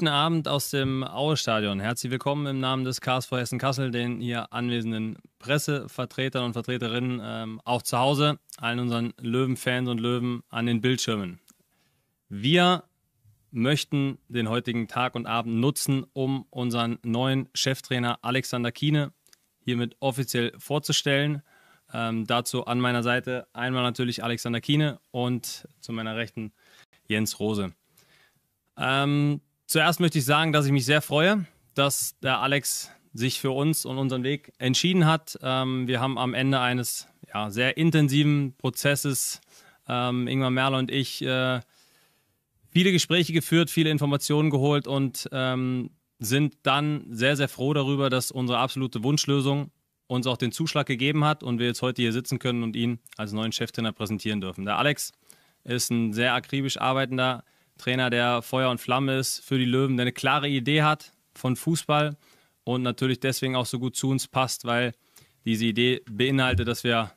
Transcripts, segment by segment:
Guten Abend aus dem Aue-Stadion. Herzlich willkommen im Namen des KSV Hessen Kassel, den hier anwesenden Pressevertretern und Vertreterinnen, ähm, auch zu Hause, allen unseren Löwen-Fans und Löwen an den Bildschirmen. Wir möchten den heutigen Tag und Abend nutzen, um unseren neuen Cheftrainer Alexander Kiene hiermit offiziell vorzustellen. Ähm, dazu an meiner Seite einmal natürlich Alexander Kiene und zu meiner Rechten Jens Rose. Ähm, Zuerst möchte ich sagen, dass ich mich sehr freue, dass der Alex sich für uns und unseren Weg entschieden hat. Ähm, wir haben am Ende eines ja, sehr intensiven Prozesses, ähm, Ingmar Merle und ich, äh, viele Gespräche geführt, viele Informationen geholt und ähm, sind dann sehr, sehr froh darüber, dass unsere absolute Wunschlösung uns auch den Zuschlag gegeben hat und wir jetzt heute hier sitzen können und ihn als neuen Cheftrainer präsentieren dürfen. Der Alex ist ein sehr akribisch arbeitender Trainer, der Feuer und Flamme ist für die Löwen, der eine klare Idee hat von Fußball und natürlich deswegen auch so gut zu uns passt, weil diese Idee beinhaltet, dass wir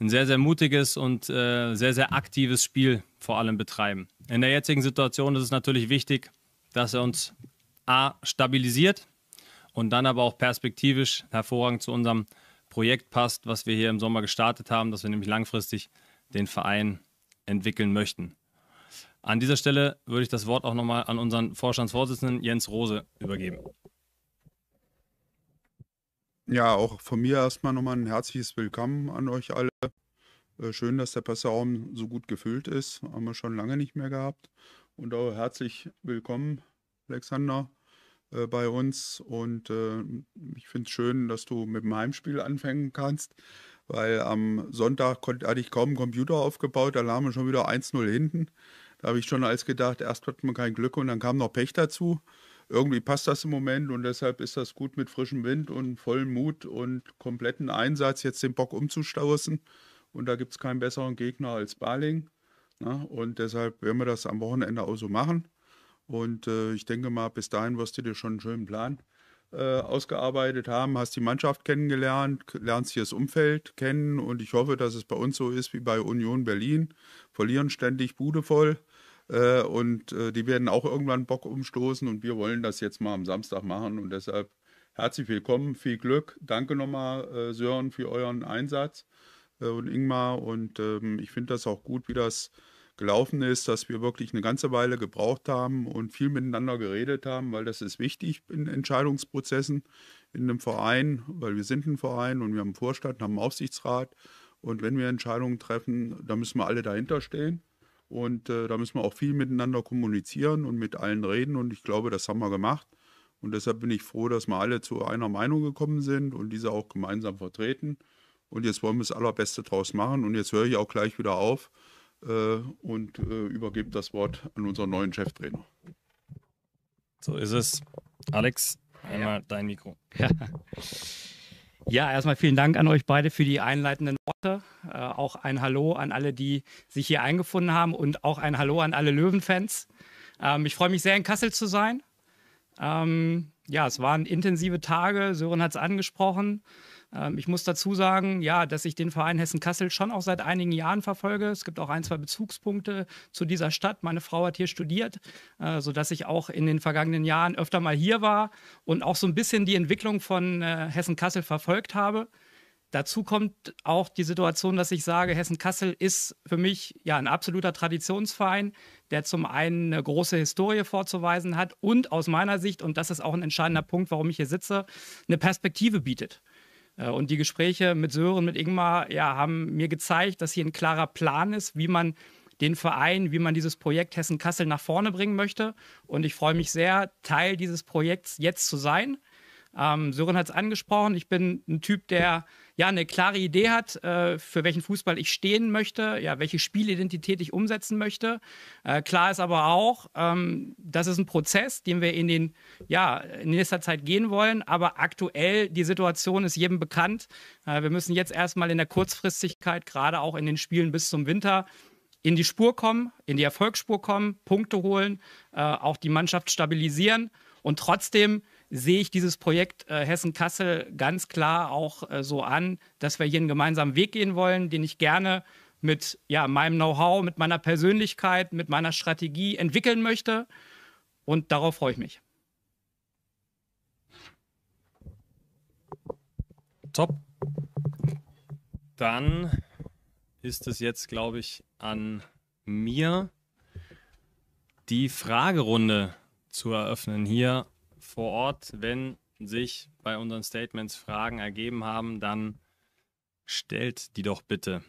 ein sehr, sehr mutiges und äh, sehr, sehr aktives Spiel vor allem betreiben. In der jetzigen Situation ist es natürlich wichtig, dass er uns A stabilisiert und dann aber auch perspektivisch hervorragend zu unserem Projekt passt, was wir hier im Sommer gestartet haben, dass wir nämlich langfristig den Verein entwickeln möchten. An dieser Stelle würde ich das Wort auch nochmal an unseren Vorstandsvorsitzenden Jens Rose übergeben. Ja, auch von mir erstmal nochmal ein herzliches Willkommen an euch alle. Äh, schön, dass der Presseraum so gut gefüllt ist. Haben wir schon lange nicht mehr gehabt. Und auch herzlich willkommen, Alexander, äh, bei uns. Und äh, ich finde es schön, dass du mit dem Heimspiel anfangen kannst, weil am Sonntag hatte ich kaum einen Computer aufgebaut. Da lagen wir schon wieder 1-0 hinten. Da habe ich schon als gedacht, erst hat man kein Glück und dann kam noch Pech dazu. Irgendwie passt das im Moment und deshalb ist das gut mit frischem Wind und vollem Mut und kompletten Einsatz, jetzt den Bock umzustaußen. Und da gibt es keinen besseren Gegner als Baling. Na, ne? und deshalb werden wir das am Wochenende auch so machen. Und äh, ich denke mal, bis dahin wirst du dir schon einen schönen Plan äh, ausgearbeitet haben, hast die Mannschaft kennengelernt, lernst hier das Umfeld kennen und ich hoffe, dass es bei uns so ist wie bei Union Berlin. Verlieren ständig Bude voll, äh, und äh, die werden auch irgendwann Bock umstoßen und wir wollen das jetzt mal am Samstag machen. Und deshalb herzlich willkommen, viel Glück. Danke nochmal, äh, Sören, für euren Einsatz äh, und Ingmar. Und ähm, ich finde das auch gut, wie das gelaufen ist, dass wir wirklich eine ganze Weile gebraucht haben und viel miteinander geredet haben, weil das ist wichtig in Entscheidungsprozessen in einem Verein, weil wir sind ein Verein und wir haben einen Vorstand, haben einen Aufsichtsrat. Und wenn wir Entscheidungen treffen, da müssen wir alle dahinter stehen. Und äh, da müssen wir auch viel miteinander kommunizieren und mit allen reden. Und ich glaube, das haben wir gemacht. Und deshalb bin ich froh, dass wir alle zu einer Meinung gekommen sind und diese auch gemeinsam vertreten. Und jetzt wollen wir das Allerbeste draus machen. Und jetzt höre ich auch gleich wieder auf äh, und äh, übergebe das Wort an unseren neuen Cheftrainer. So ist es. Alex, einmal ja. dein Mikro. Ja. Ja, erstmal vielen Dank an euch beide für die einleitenden Worte. Äh, auch ein Hallo an alle, die sich hier eingefunden haben und auch ein Hallo an alle Löwenfans. Ähm, ich freue mich sehr, in Kassel zu sein. Ähm, ja, es waren intensive Tage. Sören hat es angesprochen. Ähm, ich muss dazu sagen, ja, dass ich den Verein Hessen-Kassel schon auch seit einigen Jahren verfolge. Es gibt auch ein, zwei Bezugspunkte zu dieser Stadt. Meine Frau hat hier studiert, äh, sodass ich auch in den vergangenen Jahren öfter mal hier war und auch so ein bisschen die Entwicklung von äh, Hessen-Kassel verfolgt habe. Dazu kommt auch die Situation, dass ich sage, Hessen-Kassel ist für mich ja ein absoluter Traditionsverein, der zum einen eine große Historie vorzuweisen hat und aus meiner Sicht, und das ist auch ein entscheidender Punkt, warum ich hier sitze, eine Perspektive bietet. Äh, und die Gespräche mit Sören, mit Ingmar ja, haben mir gezeigt, dass hier ein klarer Plan ist, wie man den Verein, wie man dieses Projekt Hessen-Kassel nach vorne bringen möchte. Und ich freue mich sehr, Teil dieses Projekts jetzt zu sein. Ähm, Sören hat es angesprochen, ich bin ein Typ, der ja eine klare Idee hat, äh, für welchen Fußball ich stehen möchte, ja, welche Spielidentität ich umsetzen möchte. Äh, klar ist aber auch, ähm, das ist ein Prozess, den wir in den ja in nächster Zeit gehen wollen. Aber aktuell die Situation ist jedem bekannt. Äh, wir müssen jetzt erstmal in der Kurzfristigkeit, gerade auch in den Spielen bis zum Winter, in die Spur kommen, in die Erfolgsspur kommen, Punkte holen, äh, auch die Mannschaft stabilisieren. Und trotzdem sehe ich dieses Projekt äh, Hessen-Kassel ganz klar auch äh, so an, dass wir hier einen gemeinsamen Weg gehen wollen, den ich gerne mit ja, meinem Know-how, mit meiner Persönlichkeit, mit meiner Strategie entwickeln möchte. Und darauf freue ich mich. Top. Dann ist es jetzt, glaube ich, an mir, die Fragerunde zu eröffnen hier vor Ort. Wenn sich bei unseren Statements Fragen ergeben haben, dann stellt die doch bitte.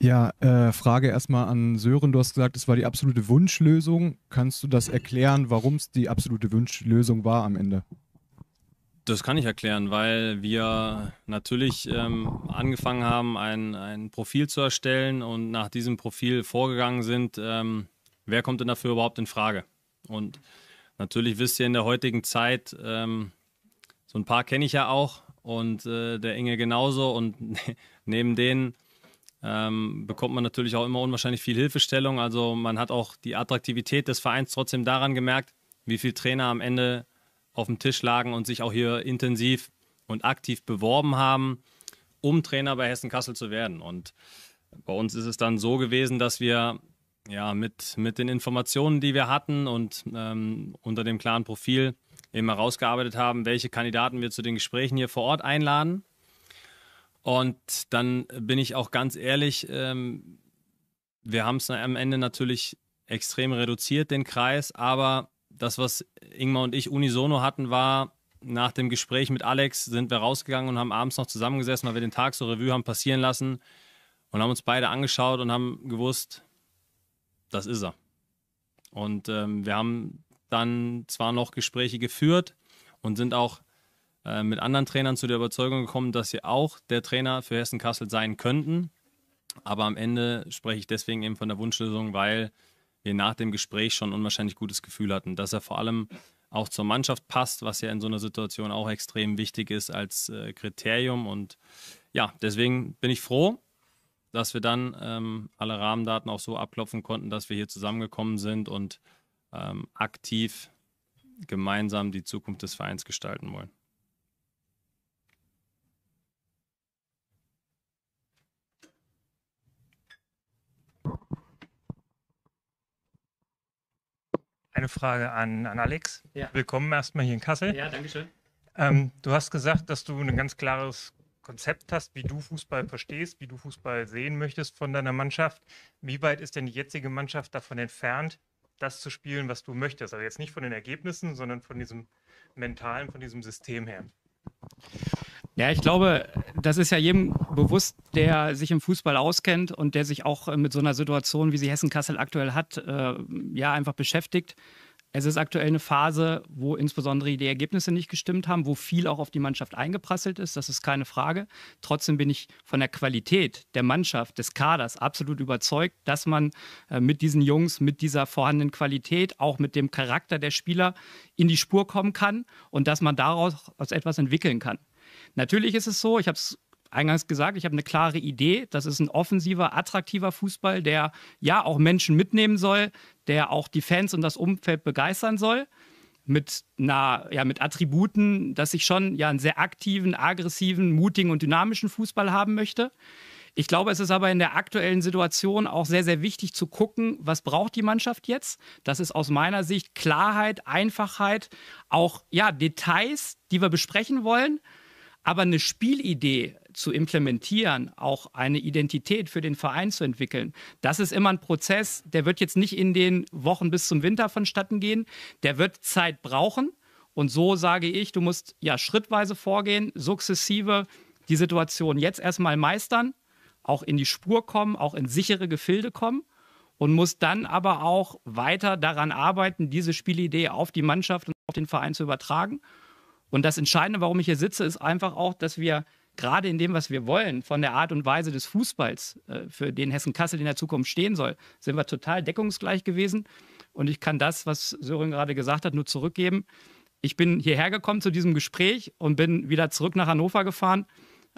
Ja, äh, Frage erstmal an Sören. Du hast gesagt, es war die absolute Wunschlösung. Kannst du das erklären, warum es die absolute Wunschlösung war am Ende? Das kann ich erklären, weil wir natürlich ähm, angefangen haben, ein, ein Profil zu erstellen und nach diesem Profil vorgegangen sind, ähm, wer kommt denn dafür überhaupt in Frage? Und natürlich wisst ihr in der heutigen Zeit, ähm, so ein paar kenne ich ja auch und äh, der Inge genauso und neben denen ähm, bekommt man natürlich auch immer unwahrscheinlich viel Hilfestellung. Also man hat auch die Attraktivität des Vereins trotzdem daran gemerkt, wie viele Trainer am Ende auf dem Tisch lagen und sich auch hier intensiv und aktiv beworben haben, um Trainer bei Hessen Kassel zu werden. Und bei uns ist es dann so gewesen, dass wir ja mit, mit den Informationen, die wir hatten und ähm, unter dem klaren Profil eben herausgearbeitet haben, welche Kandidaten wir zu den Gesprächen hier vor Ort einladen und dann bin ich auch ganz ehrlich, ähm, wir haben es am Ende natürlich extrem reduziert, den Kreis, aber das, was Ingmar und ich unisono hatten, war, nach dem Gespräch mit Alex sind wir rausgegangen und haben abends noch zusammengesessen, weil wir den Tag so Revue haben passieren lassen und haben uns beide angeschaut und haben gewusst, das ist er. Und ähm, wir haben dann zwar noch Gespräche geführt und sind auch äh, mit anderen Trainern zu der Überzeugung gekommen, dass sie auch der Trainer für Hessen Kassel sein könnten. Aber am Ende spreche ich deswegen eben von der Wunschlösung, weil wir nach dem Gespräch schon ein unwahrscheinlich gutes Gefühl hatten, dass er vor allem auch zur Mannschaft passt, was ja in so einer Situation auch extrem wichtig ist als äh, Kriterium. Und ja, deswegen bin ich froh, dass wir dann ähm, alle Rahmendaten auch so abklopfen konnten, dass wir hier zusammengekommen sind und ähm, aktiv gemeinsam die Zukunft des Vereins gestalten wollen. Eine Frage an, an Alex. Ja. Willkommen erstmal hier in Kassel. Ja, danke schön. Ähm, du hast gesagt, dass du ein ganz klares Konzept hast, wie du Fußball verstehst, wie du Fußball sehen möchtest von deiner Mannschaft. Wie weit ist denn die jetzige Mannschaft davon entfernt, das zu spielen, was du möchtest? Also jetzt nicht von den Ergebnissen, sondern von diesem mentalen, von diesem System her. Ja, ich glaube, das ist ja jedem bewusst, der sich im Fußball auskennt und der sich auch äh, mit so einer Situation, wie sie Hessen-Kassel aktuell hat, äh, ja, einfach beschäftigt. Es ist aktuell eine Phase, wo insbesondere die Ergebnisse nicht gestimmt haben, wo viel auch auf die Mannschaft eingeprasselt ist, das ist keine Frage. Trotzdem bin ich von der Qualität der Mannschaft, des Kaders absolut überzeugt, dass man äh, mit diesen Jungs, mit dieser vorhandenen Qualität, auch mit dem Charakter der Spieler in die Spur kommen kann und dass man daraus etwas entwickeln kann. Natürlich ist es so, ich habe es eingangs gesagt, ich habe eine klare Idee. Das ist ein offensiver, attraktiver Fußball, der ja auch Menschen mitnehmen soll, der auch die Fans und das Umfeld begeistern soll. Mit, einer, ja, mit Attributen, dass ich schon ja, einen sehr aktiven, aggressiven, mutigen und dynamischen Fußball haben möchte. Ich glaube, es ist aber in der aktuellen Situation auch sehr, sehr wichtig zu gucken, was braucht die Mannschaft jetzt. Das ist aus meiner Sicht Klarheit, Einfachheit, auch ja, Details, die wir besprechen wollen aber eine Spielidee zu implementieren, auch eine Identität für den Verein zu entwickeln, das ist immer ein Prozess, der wird jetzt nicht in den Wochen bis zum Winter vonstatten gehen. Der wird Zeit brauchen. Und so sage ich, du musst ja schrittweise vorgehen, sukzessive die Situation jetzt erstmal meistern, auch in die Spur kommen, auch in sichere Gefilde kommen und musst dann aber auch weiter daran arbeiten, diese Spielidee auf die Mannschaft und auf den Verein zu übertragen. Und das Entscheidende, warum ich hier sitze, ist einfach auch, dass wir gerade in dem, was wir wollen, von der Art und Weise des Fußballs, äh, für den Hessen-Kassel in der Zukunft stehen soll, sind wir total deckungsgleich gewesen. Und ich kann das, was Sören gerade gesagt hat, nur zurückgeben. Ich bin hierher gekommen zu diesem Gespräch und bin wieder zurück nach Hannover gefahren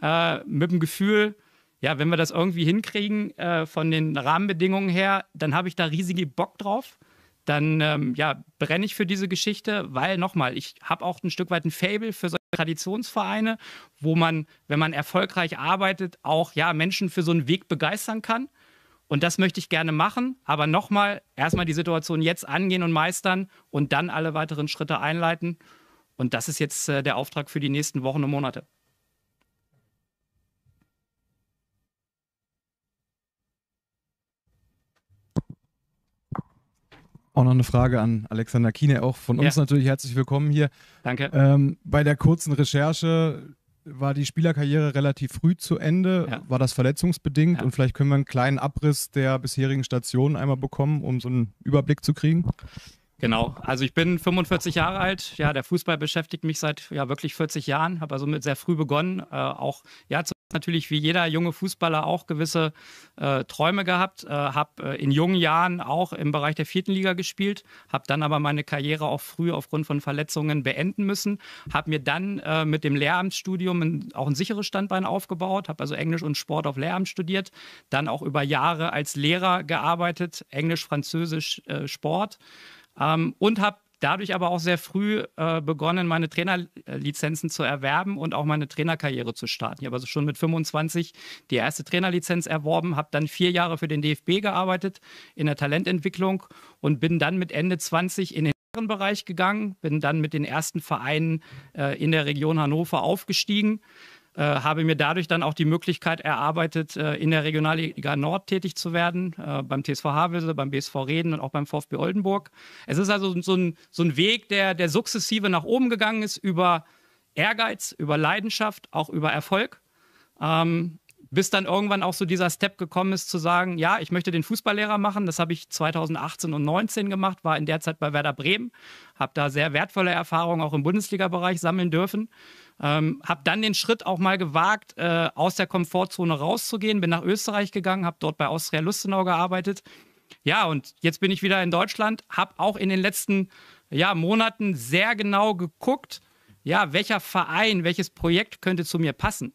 äh, mit dem Gefühl, ja, wenn wir das irgendwie hinkriegen äh, von den Rahmenbedingungen her, dann habe ich da riesige Bock drauf dann ähm, ja, brenne ich für diese Geschichte, weil nochmal, ich habe auch ein Stück weit ein Fable für solche Traditionsvereine, wo man, wenn man erfolgreich arbeitet, auch ja, Menschen für so einen Weg begeistern kann. Und das möchte ich gerne machen, aber nochmal, erstmal die Situation jetzt angehen und meistern und dann alle weiteren Schritte einleiten. Und das ist jetzt äh, der Auftrag für die nächsten Wochen und Monate. Auch noch eine Frage an Alexander Kiene, auch von uns ja. natürlich herzlich willkommen hier. Danke. Ähm, bei der kurzen Recherche war die Spielerkarriere relativ früh zu Ende. Ja. War das verletzungsbedingt? Ja. Und vielleicht können wir einen kleinen Abriss der bisherigen Stationen einmal bekommen, um so einen Überblick zu kriegen. Genau, also ich bin 45 Jahre alt. Ja, der Fußball beschäftigt mich seit ja wirklich 40 Jahren, habe also mit sehr früh begonnen, äh, auch ja zu natürlich wie jeder junge Fußballer auch gewisse äh, Träume gehabt, äh, habe äh, in jungen Jahren auch im Bereich der vierten Liga gespielt, habe dann aber meine Karriere auch früh aufgrund von Verletzungen beenden müssen, habe mir dann äh, mit dem Lehramtsstudium in, auch ein sicheres Standbein aufgebaut, habe also Englisch und Sport auf Lehramt studiert, dann auch über Jahre als Lehrer gearbeitet, Englisch, Französisch, äh, Sport ähm, und habe dadurch aber auch sehr früh äh, begonnen, meine Trainerlizenzen zu erwerben und auch meine Trainerkarriere zu starten. Ich habe also schon mit 25 die erste Trainerlizenz erworben, habe dann vier Jahre für den DFB gearbeitet in der Talententwicklung und bin dann mit Ende 20 in den Bereich gegangen, bin dann mit den ersten Vereinen äh, in der Region Hannover aufgestiegen. Äh, habe mir dadurch dann auch die Möglichkeit erarbeitet, äh, in der Regionalliga Nord tätig zu werden, äh, beim TSV Havelse, beim BSV Reden und auch beim VfB Oldenburg. Es ist also so ein, so ein Weg, der, der sukzessive nach oben gegangen ist über Ehrgeiz, über Leidenschaft, auch über Erfolg. Ähm, bis dann irgendwann auch so dieser Step gekommen ist, zu sagen, ja, ich möchte den Fußballlehrer machen. Das habe ich 2018 und 2019 gemacht, war in der Zeit bei Werder Bremen, habe da sehr wertvolle Erfahrungen auch im Bundesliga-Bereich sammeln dürfen. Ähm, habe dann den Schritt auch mal gewagt, äh, aus der Komfortzone rauszugehen, bin nach Österreich gegangen, habe dort bei Austria Lustenau gearbeitet. Ja, und jetzt bin ich wieder in Deutschland, habe auch in den letzten ja, Monaten sehr genau geguckt, ja, welcher Verein, welches Projekt könnte zu mir passen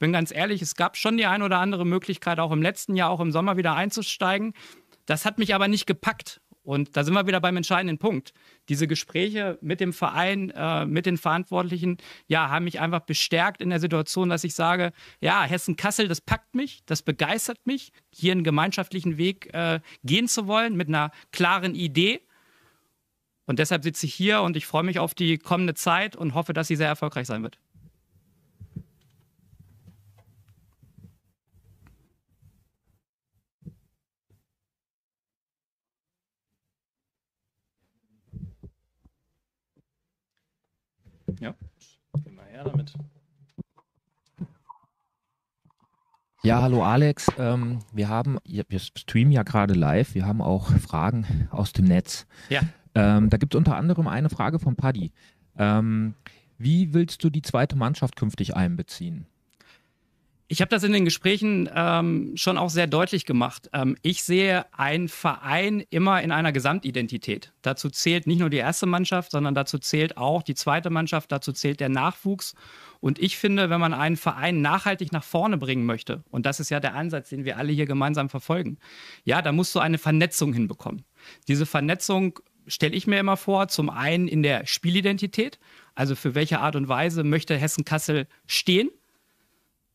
bin ganz ehrlich, es gab schon die ein oder andere Möglichkeit, auch im letzten Jahr, auch im Sommer wieder einzusteigen. Das hat mich aber nicht gepackt. Und da sind wir wieder beim entscheidenden Punkt. Diese Gespräche mit dem Verein, äh, mit den Verantwortlichen, ja, haben mich einfach bestärkt in der Situation, dass ich sage, ja, Hessen-Kassel, das packt mich, das begeistert mich, hier einen gemeinschaftlichen Weg äh, gehen zu wollen mit einer klaren Idee. Und deshalb sitze ich hier und ich freue mich auf die kommende Zeit und hoffe, dass sie sehr erfolgreich sein wird. Ja, geh her damit. Ja, hallo Alex. Ähm, wir haben, wir streamen ja gerade live, wir haben auch Fragen aus dem Netz. Ja. Ähm, da gibt es unter anderem eine Frage von Paddy. Ähm, wie willst du die zweite Mannschaft künftig einbeziehen? Ich habe das in den Gesprächen ähm, schon auch sehr deutlich gemacht. Ähm, ich sehe einen Verein immer in einer Gesamtidentität. Dazu zählt nicht nur die erste Mannschaft, sondern dazu zählt auch die zweite Mannschaft, dazu zählt der Nachwuchs. Und ich finde, wenn man einen Verein nachhaltig nach vorne bringen möchte, und das ist ja der Ansatz, den wir alle hier gemeinsam verfolgen, ja, da musst du eine Vernetzung hinbekommen. Diese Vernetzung stelle ich mir immer vor, zum einen in der Spielidentität, also für welche Art und Weise möchte Hessen-Kassel stehen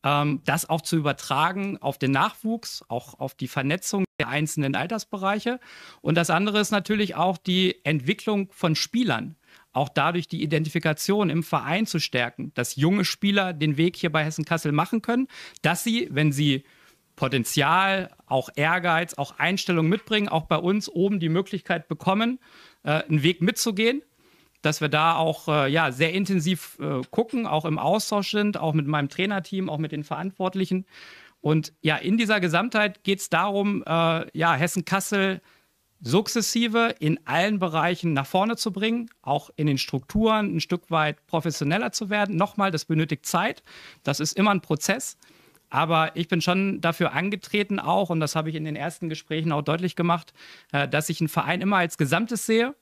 ähm, das auch zu übertragen auf den Nachwuchs, auch auf die Vernetzung der einzelnen Altersbereiche. Und das andere ist natürlich auch die Entwicklung von Spielern auch dadurch die Identifikation im Verein zu stärken, dass junge Spieler den Weg hier bei Hessen Kassel machen können, dass sie, wenn sie Potenzial, auch Ehrgeiz, auch Einstellung mitbringen, auch bei uns oben die Möglichkeit bekommen, äh, einen Weg mitzugehen dass wir da auch äh, ja, sehr intensiv äh, gucken, auch im Austausch sind, auch mit meinem Trainerteam, auch mit den Verantwortlichen. Und ja, in dieser Gesamtheit geht es darum, äh, ja, Hessen-Kassel sukzessive in allen Bereichen nach vorne zu bringen, auch in den Strukturen ein Stück weit professioneller zu werden. Nochmal, das benötigt Zeit. Das ist immer ein Prozess. Aber ich bin schon dafür angetreten, auch, und das habe ich in den ersten Gesprächen auch deutlich gemacht, äh, dass ich einen Verein immer als Gesamtes sehe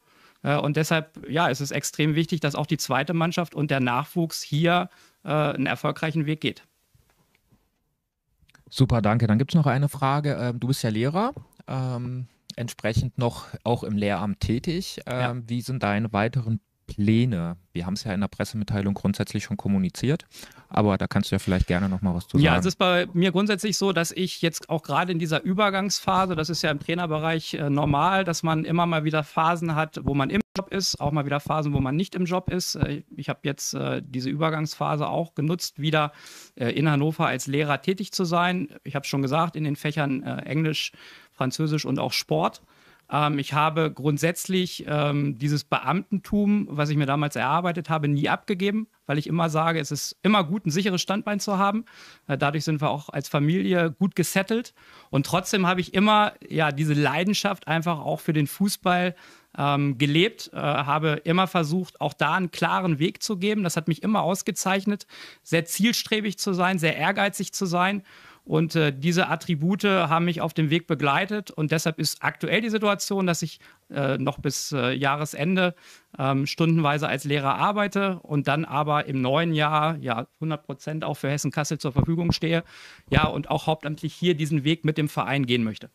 äh, und deshalb, ja, es ist extrem wichtig, dass auch die zweite Mannschaft und der Nachwuchs hier äh, einen erfolgreichen Weg geht. Super, danke. Dann gibt es noch eine Frage. Ähm, du bist ja Lehrer, ähm, entsprechend noch auch im Lehramt tätig. Ähm, ja. Wie sind deine weiteren Pläne. Wir haben es ja in der Pressemitteilung grundsätzlich schon kommuniziert, aber da kannst du ja vielleicht gerne noch mal was zu sagen. Ja, es ist bei mir grundsätzlich so, dass ich jetzt auch gerade in dieser Übergangsphase, das ist ja im Trainerbereich äh, normal, dass man immer mal wieder Phasen hat, wo man im Job ist, auch mal wieder Phasen, wo man nicht im Job ist. Äh, ich habe jetzt äh, diese Übergangsphase auch genutzt, wieder äh, in Hannover als Lehrer tätig zu sein. Ich habe schon gesagt, in den Fächern äh, Englisch, Französisch und auch Sport. Ähm, ich habe grundsätzlich ähm, dieses Beamtentum, was ich mir damals erarbeitet habe, nie abgegeben, weil ich immer sage, es ist immer gut, ein sicheres Standbein zu haben. Äh, dadurch sind wir auch als Familie gut gesettelt. Und trotzdem habe ich immer ja diese Leidenschaft einfach auch für den Fußball ähm, gelebt, äh, habe immer versucht, auch da einen klaren Weg zu geben. Das hat mich immer ausgezeichnet, sehr zielstrebig zu sein, sehr ehrgeizig zu sein. Und äh, diese Attribute haben mich auf dem Weg begleitet und deshalb ist aktuell die Situation, dass ich äh, noch bis äh, Jahresende ähm, stundenweise als Lehrer arbeite und dann aber im neuen Jahr ja 100 Prozent auch für Hessen-Kassel zur Verfügung stehe. Ja, und auch hauptamtlich hier diesen Weg mit dem Verein gehen möchte.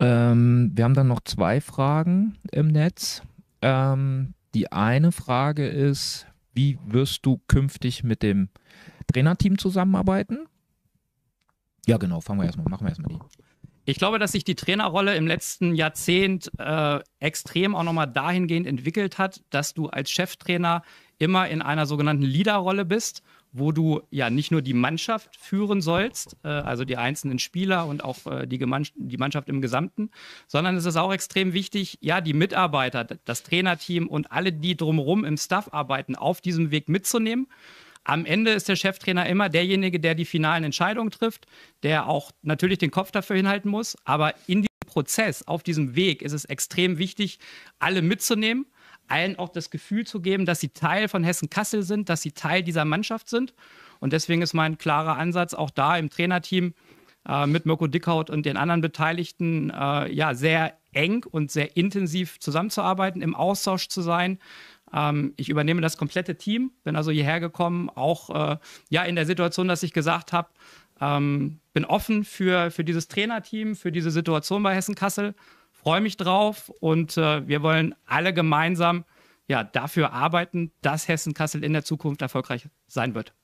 Ähm, wir haben dann noch zwei Fragen im Netz. Ähm, die eine Frage ist, wie wirst du künftig mit dem Trainerteam zusammenarbeiten? Ja, genau, fangen wir erstmal, machen wir erstmal die. Ich glaube, dass sich die Trainerrolle im letzten Jahrzehnt äh, extrem auch nochmal dahingehend entwickelt hat, dass du als Cheftrainer immer in einer sogenannten Leaderrolle bist wo du ja nicht nur die Mannschaft führen sollst, äh, also die einzelnen Spieler und auch äh, die, die Mannschaft im Gesamten, sondern es ist auch extrem wichtig, ja, die Mitarbeiter, das Trainerteam und alle, die drumherum im Staff arbeiten, auf diesem Weg mitzunehmen. Am Ende ist der Cheftrainer immer derjenige, der die finalen Entscheidungen trifft, der auch natürlich den Kopf dafür hinhalten muss. Aber in diesem Prozess, auf diesem Weg, ist es extrem wichtig, alle mitzunehmen allen auch das Gefühl zu geben, dass sie Teil von Hessen-Kassel sind, dass sie Teil dieser Mannschaft sind. Und deswegen ist mein klarer Ansatz auch da im Trainerteam äh, mit Mirko Dickhaut und den anderen Beteiligten äh, ja sehr eng und sehr intensiv zusammenzuarbeiten, im Austausch zu sein. Ähm, ich übernehme das komplette Team, bin also hierher gekommen, auch äh, ja in der Situation, dass ich gesagt habe, ähm, bin offen für, für dieses Trainerteam, für diese Situation bei Hessen-Kassel freue mich drauf und äh, wir wollen alle gemeinsam ja, dafür arbeiten, dass Hessen-Kassel in der Zukunft erfolgreich sein wird.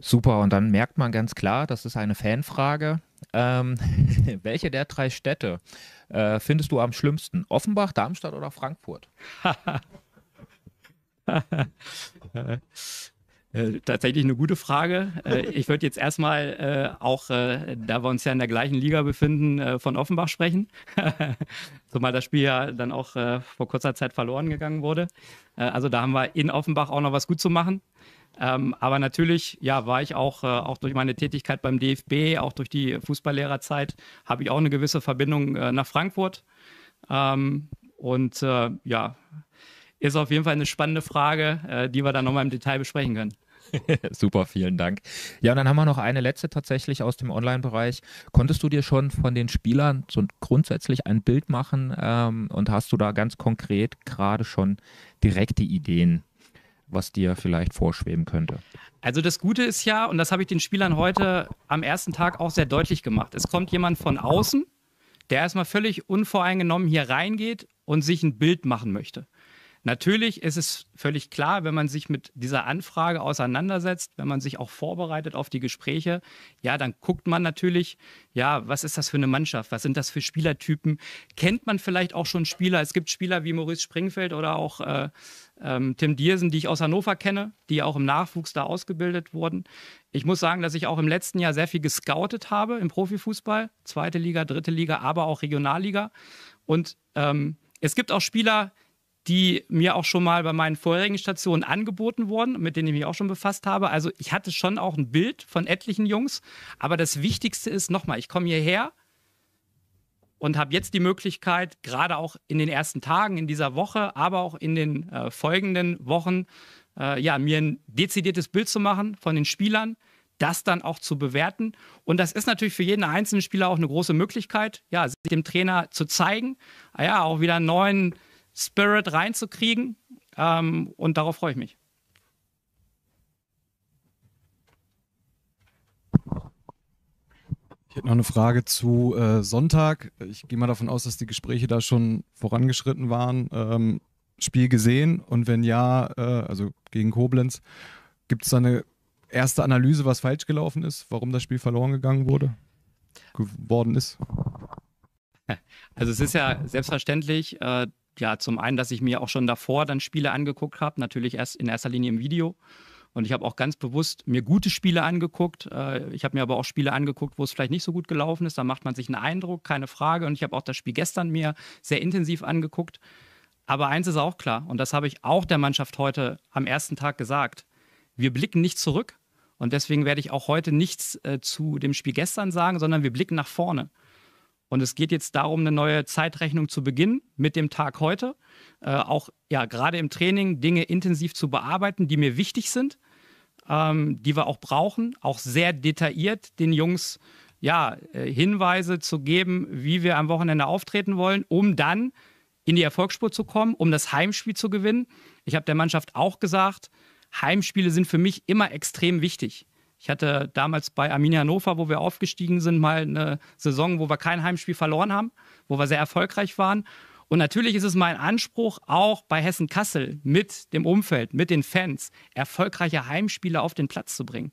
Super, und dann merkt man ganz klar, das ist eine Fanfrage. Ähm, welche der drei Städte äh, findest du am schlimmsten? Offenbach, Darmstadt oder Frankfurt? Äh, tatsächlich eine gute Frage. Äh, ich würde jetzt erstmal äh, auch, äh, da wir uns ja in der gleichen Liga befinden, äh, von Offenbach sprechen. Zumal das Spiel ja dann auch vor kurzer Zeit verloren gegangen wurde. also da haben wir in Offenbach auch noch was gut zu machen. Ähm, aber natürlich, ja, war ich auch, äh, auch durch meine Tätigkeit beim DFB, auch durch die Fußballlehrerzeit, habe ich auch eine gewisse Verbindung äh, nach Frankfurt. Ähm, und äh, ja, ist auf jeden Fall eine spannende Frage, äh, die wir dann nochmal im Detail besprechen können. Super, vielen Dank. Ja, und dann haben wir noch eine letzte tatsächlich aus dem Online-Bereich. Konntest du dir schon von den Spielern so grundsätzlich ein Bild machen ähm, und hast du da ganz konkret gerade schon direkte Ideen, was dir vielleicht vorschweben könnte? Also das Gute ist ja, und das habe ich den Spielern heute am ersten Tag auch sehr deutlich gemacht, es kommt jemand von außen, der erstmal völlig unvoreingenommen hier reingeht und sich ein Bild machen möchte. Natürlich ist es völlig klar, wenn man sich mit dieser Anfrage auseinandersetzt, wenn man sich auch vorbereitet auf die Gespräche, ja, dann guckt man natürlich, ja, was ist das für eine Mannschaft? Was sind das für Spielertypen? Kennt man vielleicht auch schon Spieler? Es gibt Spieler wie Maurice Springfeld oder auch äh, ähm, Tim Diersen, die ich aus Hannover kenne, die auch im Nachwuchs da ausgebildet wurden. Ich muss sagen, dass ich auch im letzten Jahr sehr viel gescoutet habe im Profifußball, zweite Liga, dritte Liga, aber auch Regionalliga. Und ähm, es gibt auch Spieler, die mir auch schon mal bei meinen vorherigen Stationen angeboten wurden, mit denen ich mich auch schon befasst habe. Also ich hatte schon auch ein Bild von etlichen Jungs, aber das Wichtigste ist nochmal, ich komme hierher und habe jetzt die Möglichkeit, gerade auch in den ersten Tagen in dieser Woche, aber auch in den äh, folgenden Wochen, äh, ja, mir ein dezidiertes Bild zu machen von den Spielern, das dann auch zu bewerten. Und das ist natürlich für jeden einzelnen Spieler auch eine große Möglichkeit, ja, sich dem Trainer zu zeigen, ah ja, auch wieder einen neuen Spirit reinzukriegen. Ähm, und darauf freue ich mich. Ich hätte noch eine Frage zu äh, Sonntag. Ich gehe mal davon aus, dass die Gespräche da schon vorangeschritten waren. Ähm, Spiel gesehen und wenn ja, äh, also gegen Koblenz, gibt es da eine erste Analyse, was falsch gelaufen ist, warum das Spiel verloren gegangen wurde, geworden ist? Also es ist ja selbstverständlich, äh, ja, zum einen, dass ich mir auch schon davor dann Spiele angeguckt habe, natürlich erst in erster Linie im Video. Und ich habe auch ganz bewusst mir gute Spiele angeguckt. Äh, ich habe mir aber auch Spiele angeguckt, wo es vielleicht nicht so gut gelaufen ist. Da macht man sich einen Eindruck, keine Frage. Und ich habe auch das Spiel gestern mir sehr intensiv angeguckt. Aber eins ist auch klar, und das habe ich auch der Mannschaft heute am ersten Tag gesagt. Wir blicken nicht zurück. Und deswegen werde ich auch heute nichts äh, zu dem Spiel gestern sagen, sondern wir blicken nach vorne. Und es geht jetzt darum, eine neue Zeitrechnung zu beginnen mit dem Tag heute. Äh, auch ja, gerade im Training Dinge intensiv zu bearbeiten, die mir wichtig sind, ähm, die wir auch brauchen. Auch sehr detailliert den Jungs ja, äh, Hinweise zu geben, wie wir am Wochenende auftreten wollen, um dann in die Erfolgsspur zu kommen, um das Heimspiel zu gewinnen. Ich habe der Mannschaft auch gesagt, Heimspiele sind für mich immer extrem wichtig. Ich hatte damals bei Arminia Hannover, wo wir aufgestiegen sind, mal eine Saison, wo wir kein Heimspiel verloren haben, wo wir sehr erfolgreich waren. Und natürlich ist es mein Anspruch, auch bei Hessen Kassel mit dem Umfeld, mit den Fans, erfolgreiche Heimspiele auf den Platz zu bringen.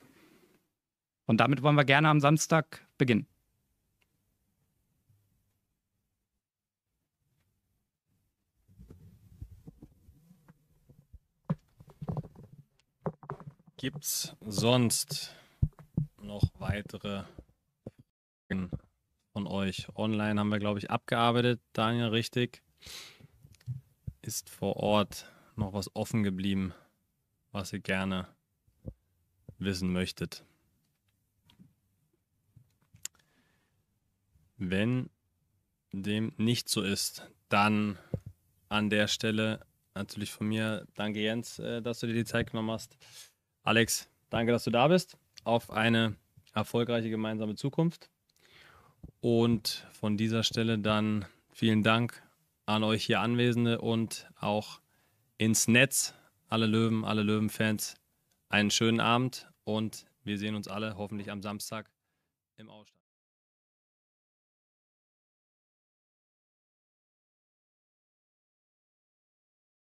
Und damit wollen wir gerne am Samstag beginnen. Gibt es sonst noch weitere Fragen von euch? Online haben wir, glaube ich, abgearbeitet. Daniel, richtig. Ist vor Ort noch was offen geblieben, was ihr gerne wissen möchtet? Wenn dem nicht so ist, dann an der Stelle natürlich von mir, danke Jens, äh, dass du dir die Zeit genommen hast. Alex, danke, dass du da bist. Auf eine erfolgreiche gemeinsame Zukunft. Und von dieser Stelle dann vielen Dank an euch hier Anwesende und auch ins Netz. Alle Löwen, alle Löwenfans, einen schönen Abend und wir sehen uns alle hoffentlich am Samstag im Ausstieg.